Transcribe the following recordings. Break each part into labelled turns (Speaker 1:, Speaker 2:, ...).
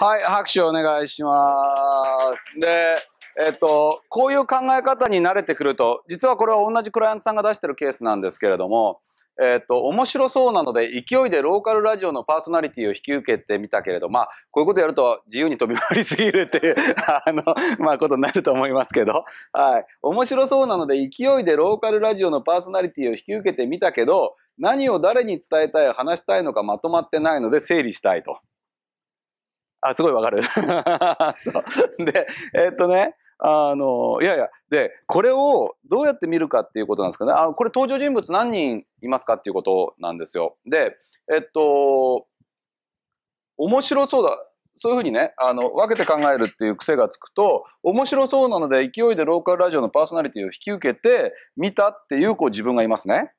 Speaker 1: はい、拍手お願いします。で、えっと、こういう考え方に慣れてくると、実はこれは同じクライアントさんが出してるケースなんですけれども、えっと、面白そうなので、勢いでローカルラジオのパーソナリティを引き受けてみたけれど、まあ、こういうことやると自由に飛び回りすぎるっていう あの、まあ、ことになると思いますけど、はい。面白そうなので、勢いでローカルラジオのパーソナリティを引き受けてみたけど、何を誰に伝えたい、話したいのかまとまってないので整理したいと。あ、すごいわかる そうで、えー、っとね、あの、いやいや、で、これをどうやって見るかっていうことなんですかね。あこれ登場人物何人いますかっていうことなんですよ。で、えっと、面白そうだ。そういうふうにね、あの、分けて考えるっていう癖がつくと、面白そうなので勢いでローカルラジオのパーソナリティを引き受けて見たっていうこう自分がいますね。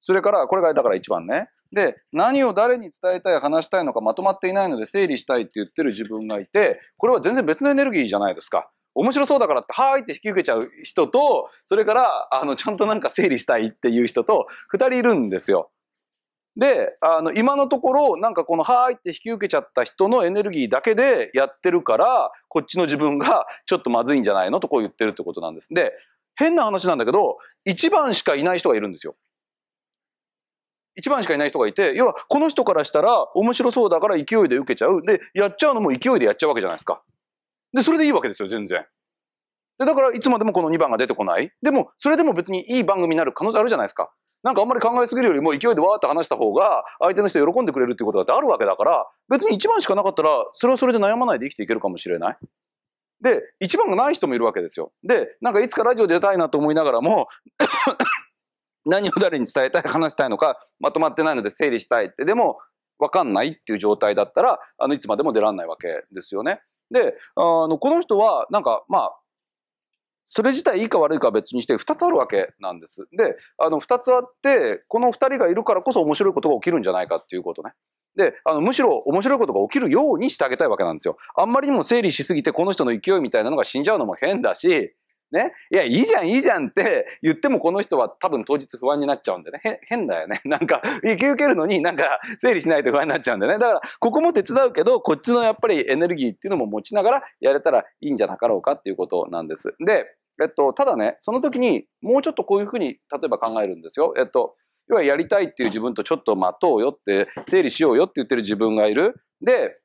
Speaker 1: それから、これがだから一番ね。で、何を誰に伝えたい、話したいのかまとまっていないので整理したいって言ってる自分がいて、これは全然別のエネルギーじゃないですか。面白そうだからって、はーいって引き受けちゃう人と、それから、あの、ちゃんとなんか整理したいっていう人と、2人いるんですよ。で、あの、今のところ、なんかこの、はーいって引き受けちゃった人のエネルギーだけでやってるから、こっちの自分がちょっとまずいんじゃないのとこう言ってるってことなんです。で、変な話なんだけど、1番しかいない人がいるんですよ。一番しかいない人がいて、要はこの人からしたら面白そうだから勢いで受けちゃう。で、やっちゃうのも勢いでやっちゃうわけじゃないですか。で、それでいいわけですよ、全然。で、だからいつまでもこの2番が出てこない。でも、それでも別にいい番組になる可能性あるじゃないですか。なんかあんまり考えすぎるよりも勢いでわーって話した方が相手の人喜んでくれるっていうことだってあるわけだから別に1番しかなかったらそれはそれで悩まないで生きていけるかもしれない。で1番がない人もいるわけですよ。でなんかいつかラジオ出たいなと思いながらも何を誰に伝えたい話したいのかまとまってないので整理したいってでも分かんないっていう状態だったらあのいつまでも出らんないわけですよね。であのこの人はなんかまあそれ自体いいか悪いかは別にして2つあるわけなんです。であの2つあってこの2人がいるからこそ面白いことが起きるんじゃないかっていうことね。であのむしろ面白いことが起きるようにしてあげたいわけなんですよ。あんまりにも整理しすぎてこの人の勢いみたいなのが死んじゃうのも変だしね。いや、いいじゃん、いいじゃんって言ってもこの人は多分当日不安になっちゃうんでね。変だよね。なんか、引き受けるのになんか整理しないと不安になっちゃうんでね。だから、ここも手伝うけど、こっちのやっぱりエネルギーっていうのも持ちながらやれたらいいんじゃなかろうかっていうことなんです。で、えっと、ただね、その時にもうちょっとこういうふうに例えば考えるんですよ。えっと、要はやりたいっていう自分とちょっと待とうよって、整理しようよって言ってる自分がいる。で、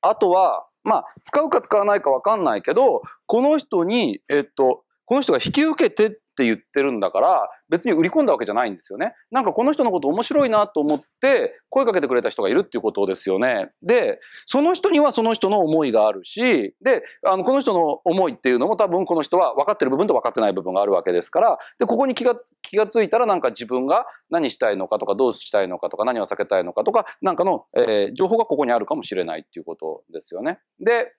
Speaker 1: あとは、まあ、使うか使わないかわかんないけど、この人に、えっと、この人が引き受けてっって言ってるんだから、別に売り込んだわけじゃないんですよね。なんかこの人のこと面白いなと思って声かけてくれた人がいるっていうことですよね。で、その人にはその人の思いがあるし、で、あの、この人の思いっていうのも多分この人は分かってる部分と分かってない部分があるわけですから、で、ここに気が、気がついたらなんか自分が何したいのかとか、どうしたいのかとか、何を避けたいのかとか、なんかの、えー、情報がここにあるかもしれないっていうことですよね。で、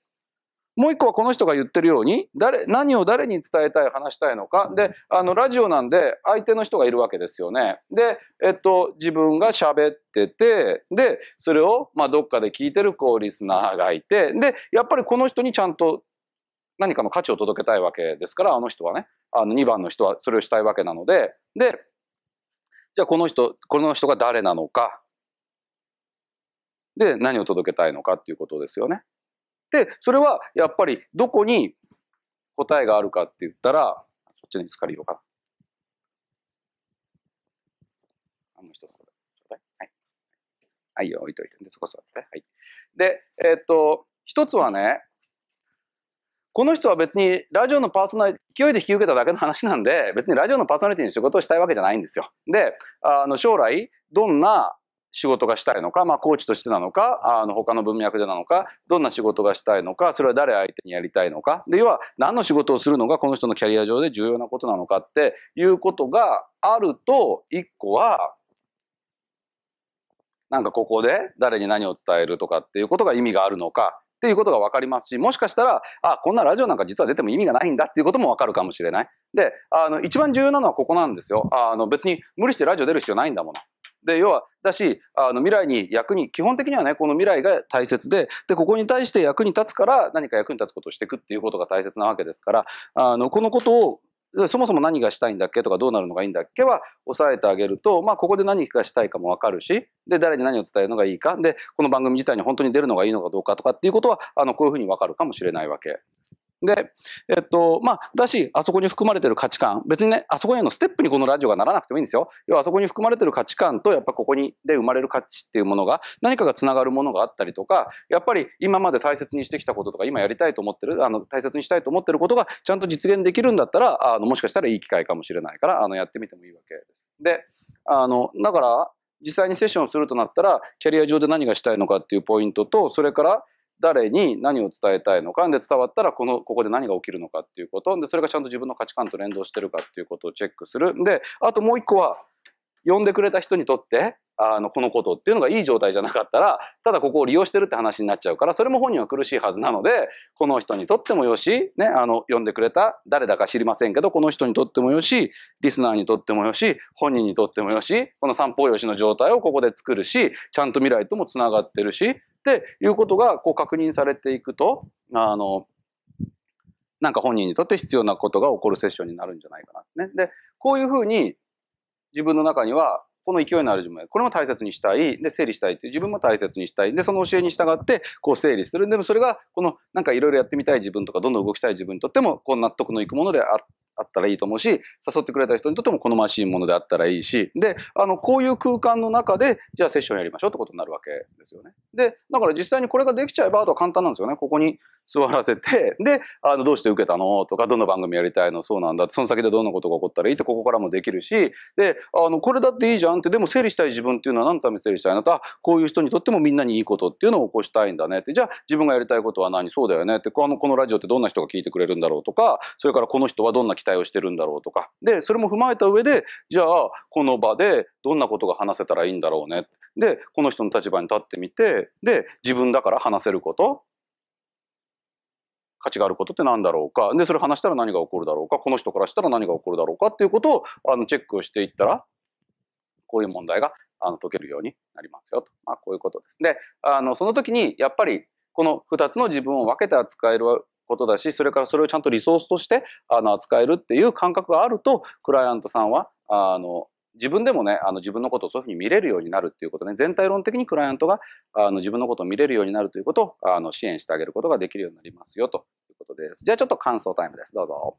Speaker 1: もう一個はこの人が言ってるように誰何を誰に伝えたい話したいのかであのラジオなんで相手の人がいるわけですよね。で、えっと、自分が喋っててでそれを、まあ、どっかで聞いてるこうリスナーがいてでやっぱりこの人にちゃんと何かの価値を届けたいわけですからあの人はねあの2番の人はそれをしたいわけなのででじゃあこの人この人が誰なのかで何を届けたいのかっていうことですよね。で、それはやっぱりどこに答えがあるかって言ったら、そっちのイスカようかな。あの一つはい。はい、置いといて。で、そこ座って。はい。で、えー、っと、一つはね、この人は別にラジオのパーソナリティ、勢いで引き受けただけの話なんで、別にラジオのパーソナリティの仕事をしたいわけじゃないんですよ。で、あの、将来、どんな仕事がしたいのか、まあ、コーチとしてなのかあの他の文脈でなのかどんな仕事がしたいのかそれは誰相手にやりたいのかで要は何の仕事をするのがこの人のキャリア上で重要なことなのかっていうことがあると1個はなんかここで誰に何を伝えるとかっていうことが意味があるのかっていうことが分かりますしもしかしたらあこんなラジオなんか実は出ても意味がないんだっていうことも分かるかもしれないであの一番重要なのはここなんですよあの別に無理してラジオ出る必要ないんだもので、要は、だし、あの未来に役に、基本的にはね、この未来が大切で、で、ここに対して役に立つから、何か役に立つことをしていくっていうことが大切なわけですから、あの、このことをそもそも何がしたいんだっけとかどうなるのがいいんだっけは押さえてあげると、まあ、ここで何がしたいかも分かるしで誰に何を伝えるのがいいかでこの番組自体に本当に出るのがいいのかどうかとかっていうことはあのこういうふうに分かるかもしれないわけで、えっと、まあ、だし、あそこに含まれてる価値観、別にね、あそこへのステップにこのラジオがならなくてもいいんですよ。要はあそこに含まれてる価値観と、やっぱここにで生まれる価値っていうものが、何かがつながるものがあったりとか、やっぱり今まで大切にしてきたこととか、今やりたいと思ってる、あの、大切にしたいと思ってることが、ちゃんと実現できるんだったら、あの、もしかしたらいい機会かもしれないから、あの、やってみてもいいわけです。で、あの、だから、実際にセッションするとなったら、キャリア上で何がしたいのかっていうポイントと、それから、誰に何を伝えたいのかで伝わったらこのここで何が起きるのかっていうことでそれがちゃんと自分の価値観と連動してるかっていうことをチェックするであともう一個は呼んでくれた人にとってあのこのことっていうのがいい状態じゃなかったらただここを利用してるって話になっちゃうからそれも本人は苦しいはずなのでこの人にとってもよし、ね、あの呼んでくれた誰だか知りませんけどこの人にとってもよしリスナーにとってもよし本人にとってもよしこの三方よしの状態をここで作るしちゃんと未来ともつながってるしっていうことがこう確認されていくと、あの、なんか本人にとって必要なことが起こるセッションになるんじゃないかなね。で、こういうふうに自分の中には、この勢いのある自分、これも大切にしたい、で、整理したいっていう自分も大切にしたい。で、その教えに従って、こう整理する。でもそれが、この、なんかいろいろやってみたい自分とか、どんどん動きたい自分にとっても、こう納得のいくものであっあったらいいと思うし、誘ってくれた人にとっても好ましいものであったらいいし、で、あの、こういう空間の中で、じゃあセッションやりましょうってことになるわけですよね。で、だから実際にこれができちゃえば、あとは簡単なんですよね。ここに座らせて、で、あの、どうして受けたのとか、どの番組やりたいのそうなんだ。その先でどんなことが起こったらいいって、ここからもできるし、で、あの、これだっていいじゃんって、でも整理したい自分っていうのは何のために整理したいのと、あ、こういう人にとってもみんなにいいことっていうのを起こしたいんだねって、じゃあ自分がやりたいことは何そうだよねって、このこのラジオってどんな人が聞いてくれるんだろうとか、それからこの人はどんな期待をしてるんだろうとか。で、それも踏まえた上で、じゃあ、この場でどんなことが話せたらいいんだろうね。で、この人の立場に立ってみて、で、自分だから話せること、価値があることって何だろうか。で、それ話したら何が起こるだろうか。この人からしたら何が起こるだろうかっていうことを、あの、チェックをしていったら、こういう問題が、あの、解けるようになりますよと。まあ、こういうことです。で、あの、その時に、やっぱり、この2つの自分を分けて扱えることだし、それからそれをちゃんとリソースとして、あの、扱えるっていう感覚があると、クライアントさんは、あの、自分でもね、あの自分のことをそういうふうに見れるようになるっていうことね、全体論的にクライアントがあの自分のことを見れるようになるということをあの支援してあげることができるようになりますよということです。じゃあちょっと感想タイムです。どうぞ。